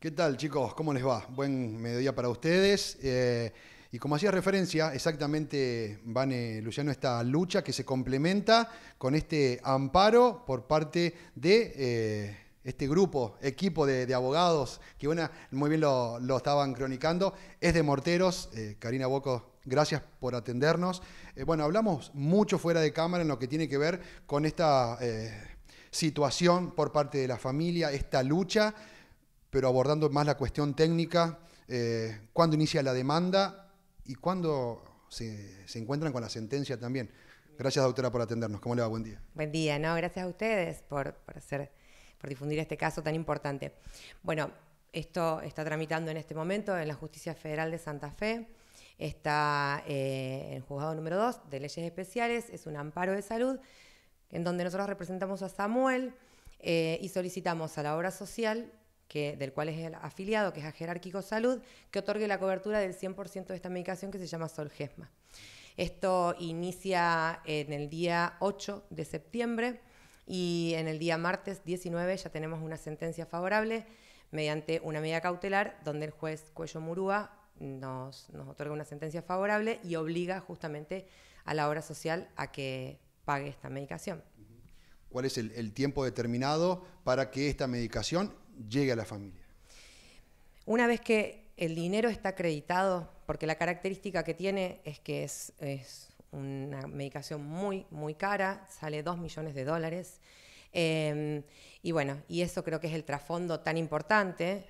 ¿Qué tal, chicos? ¿Cómo les va? Buen mediodía para ustedes. Eh, y como hacía referencia, exactamente, van, Luciano, esta lucha que se complementa con este amparo por parte de eh, este grupo, equipo de, abogados, que muy bien lo, estaban cronicando, es de Morteros. Eh, Karina Bocos, gracias por atendernos. bueno, hablamos mucho fuera de cámara en lo que tiene que ver con esta situación por parte de la familia, esta lucha pero abordando más la cuestión técnica, eh, cuándo inicia la demanda y cuándo se, encuentran con la sentencia también. Gracias, doctora, por atendernos. ¿Cómo le va? Buen día. Buen día, no, gracias a ustedes por, difundir este caso tan importante. Bueno, esto está tramitando en este momento en la Justicia Federal de Santa Fe. Está en eh, el juzgado número 2 de leyes especiales, es un amparo de salud, en donde nosotros representamos a Samuel eh, y solicitamos a la obra social del cual es el afiliado, que es a Jerárquico Salud, que otorgue la cobertura del 100% de esta medicación que se llama Solgesma. Esto inicia en el día 8 de septiembre y en el día martes 19 ya tenemos una sentencia favorable mediante una medida cautelar donde el juez Cuello Murúa nos, otorga una sentencia favorable y obliga justamente a la obra social a que pague esta medicación. ¿Cuál es el tiempo determinado para que esta medicación llegue a la familia. Una vez que el dinero está acreditado, porque la característica que tiene es que es, una medicación muy, muy cara, sale 2 millones de dólares. Eh, y bueno, y eso creo que es el trasfondo tan importante.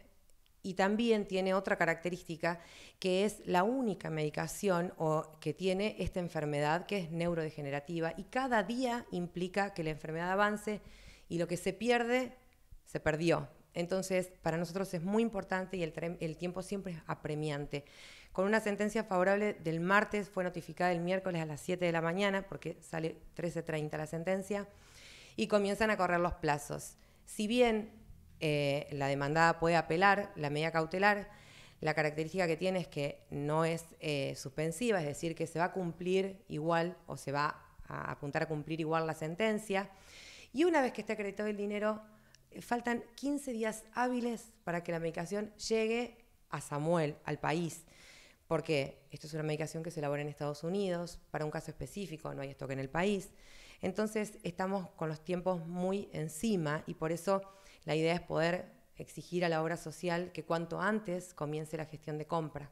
Y también tiene otra característica que es la única medicación o, que tiene esta enfermedad que es neurodegenerativa y cada día implica que la enfermedad avance y lo que se pierde, se perdió. Entonces, para nosotros es muy importante y el, tiempo siempre es apremiante. Con una sentencia favorable del martes, fue notificada el miércoles a las 7 de la mañana, porque sale 13.30 la sentencia, y comienzan a correr los plazos. Si bien eh, la demandada puede apelar la medida cautelar, la característica que tiene es que no es eh, suspensiva, es decir, que se va a cumplir igual o se va a apuntar a cumplir igual la sentencia. Y una vez que esté acreditado el dinero, faltan 15 días hábiles para que la medicación llegue a Samuel, al país, porque esto es una medicación que se elabora en Estados Unidos, para un caso específico, no hay stock en el país. Entonces estamos con los tiempos muy encima y por eso la idea es poder exigir a la obra social que cuanto antes comience la gestión de compra.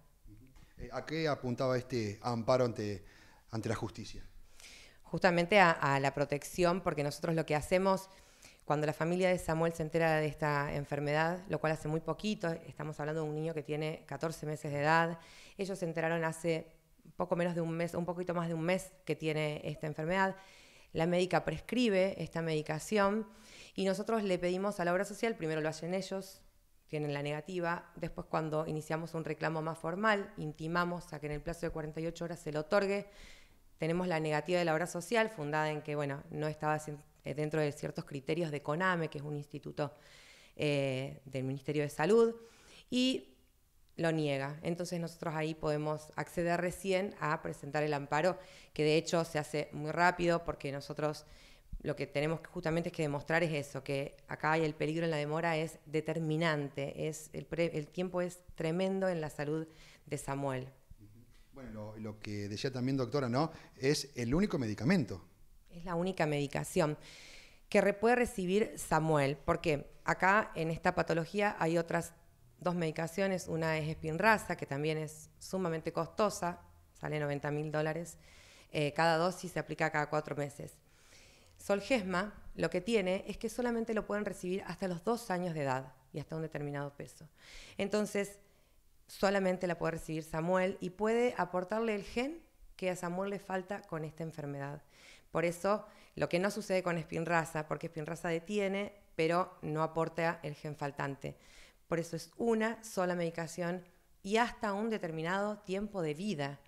Eh, ¿A qué apuntaba este amparo ante, ante la justicia? Justamente a, a la protección, porque nosotros lo que hacemos cuando la familia de Samuel se entera de esta enfermedad, lo cual hace muy poquito, estamos hablando de un niño que tiene 14 meses de edad, ellos se enteraron hace poco menos de un mes, un poquito más de un mes que tiene esta enfermedad. La médica prescribe esta medicación y nosotros le pedimos a la obra social, primero lo hacen ellos, tienen la negativa, después cuando iniciamos un reclamo más formal, intimamos a que en el plazo de 48 horas se lo otorgue tenemos la negativa de la obra social, fundada en que, bueno, no estaba eh, dentro de ciertos criterios de CONAME, que es un instituto eh, del Ministerio de Salud, y lo niega. Entonces nosotros ahí podemos acceder recién a presentar el amparo, que de hecho se hace muy rápido porque nosotros lo que tenemos justamente es que demostrar es eso, que acá hay el peligro en la demora es determinante, es el, tiempo es tremendo en la salud de Samuel. Bueno, lo, lo que decía también doctora, ¿no? Es el único medicamento es la única medicación que puede recibir Samuel, porque acá en esta patología hay otras dos medicaciones, una es Spinraza, que también es sumamente costosa, sale 90 mil dólares, eh, cada dosis se aplica cada cuatro meses. Solgesma lo que tiene es que solamente lo pueden recibir hasta los dos años de edad y hasta un determinado peso. Entonces, solamente la puede recibir Samuel y puede aportarle el gen que a Samuel le falta con esta enfermedad. Por eso, lo que no sucede con Spinraza, porque Spinraza detiene, pero no aporta el gen faltante. Por eso es una sola medicación y hasta un determinado tiempo de vida.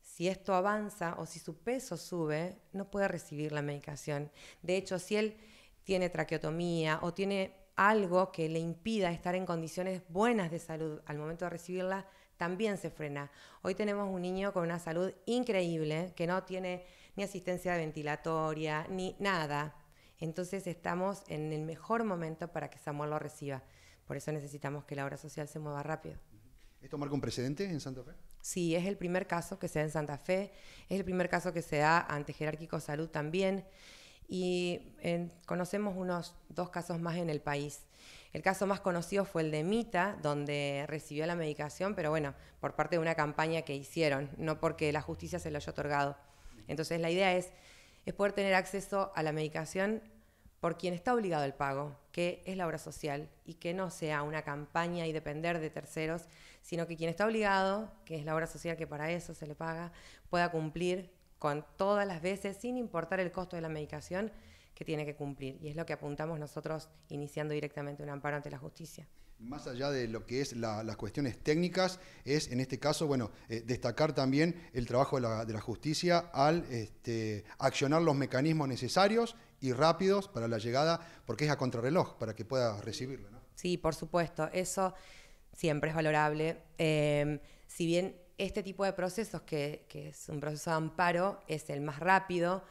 Si esto avanza o si su peso sube, no puede recibir la medicación. De hecho, si él tiene traqueotomía o tiene algo que le impida estar en condiciones buenas de salud al momento de recibirla, también se frena. Hoy tenemos un niño con una salud increíble, que no tiene ni asistencia ventilatoria, ni nada. Entonces estamos en el mejor momento para que Samuel lo reciba. Por eso necesitamos que la obra social se mueva rápido. ¿Esto marca un precedente en Santa Fe? Sí, es el primer caso que se da en Santa Fe, es el primer caso que se da ante Jerárquico Salud también y eh, conocemos unos dos casos más en el país. El caso más conocido fue el de Mita, donde recibió la medicación, pero bueno, por parte de una campaña que hicieron, no porque la justicia se lo haya otorgado. Entonces la idea es, poder tener acceso a la medicación por quien está obligado al pago, que es la obra social, y que no sea una campaña y depender de terceros, sino que quien está obligado, que es la obra social que para eso se le paga, pueda cumplir con todas las veces, sin importar el costo de la medicación que tiene que cumplir. Y es lo que apuntamos nosotros iniciando directamente un amparo ante la justicia más allá de lo que es las cuestiones técnicas, es en este caso, bueno, eh, destacar también el trabajo de la, justicia al este, accionar los mecanismos necesarios y rápidos para la llegada, porque es a contrarreloj, para que pueda recibirlo. Sí, por supuesto, eso siempre es valorable. Em, si bien este tipo de procesos, que, que es un proceso de amparo, es el más rápido,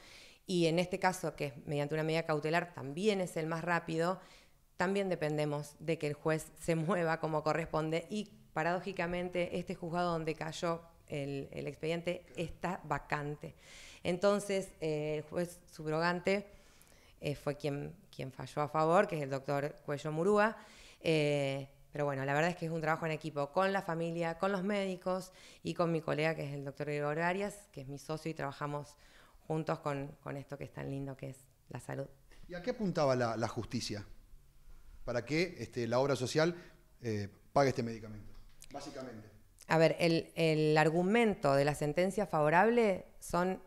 y en este caso, que es mediante una medida cautelar, también es el más rápido, también dependemos de que el juez se mueva como corresponde y paradójicamente este juzgado donde cayó el, expediente está vacante. Entonces, eh, el juez subrogante eh, fue quien, quien falló a favor, que es el doctor Cuello Murúa. Eh, pero bueno, la verdad es que es un trabajo en equipo con la familia, con los médicos y con mi colega, que es el doctor Igor Arias, que es mi socio y trabajamos juntos con, esto que es tan lindo que es la salud. ¿Y a qué apuntaba la justicia? para que este, la obra social eh, pague este medicamento, básicamente. A ver, el, argumento de la sentencia favorable son,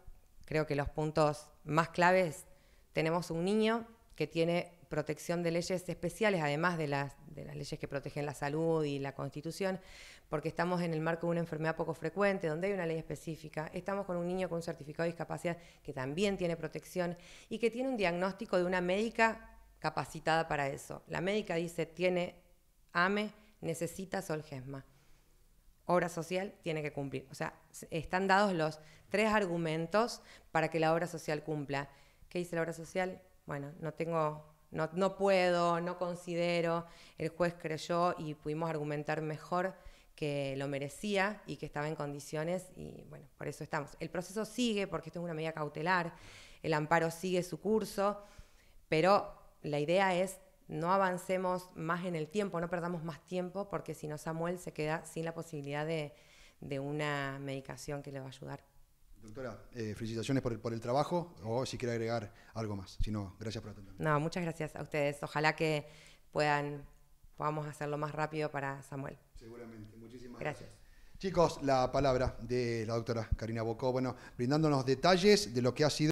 creo que los puntos más claves. Tenemos un niño que tiene protección de leyes especiales, además de las, de las leyes que protegen la salud y la constitución, porque estamos en el marco de una enfermedad poco frecuente, donde hay una ley específica, estamos con un niño con un certificado de discapacidad que también tiene protección y que tiene un diagnóstico de una médica capacitada para eso. La médica dice, tiene AME, necesita Solgesma. Obra social tiene que cumplir. O sea, están dados los tres argumentos para que la obra social cumpla. ¿Qué dice la obra social? Bueno, no tengo, no, no puedo, no considero. El juez creyó y pudimos argumentar mejor que lo merecía y que estaba en condiciones y bueno, por eso estamos. El proceso sigue porque esto es una medida cautelar, el amparo sigue su curso, pero la idea es no avancemos más en el tiempo, no perdamos más tiempo, porque si no, Samuel se queda sin la posibilidad de, una medicación que le va a ayudar. Doctora, eh, felicitaciones por el, por el trabajo o si quiere agregar algo más. Si no, gracias por atención. No, muchas gracias a ustedes. Ojalá que puedan, podamos hacerlo más rápido para Samuel. Seguramente. Muchísimas gracias. gracias. Chicos, la palabra de la doctora Karina Bocó, bueno, brindándonos detalles de lo que ha sido.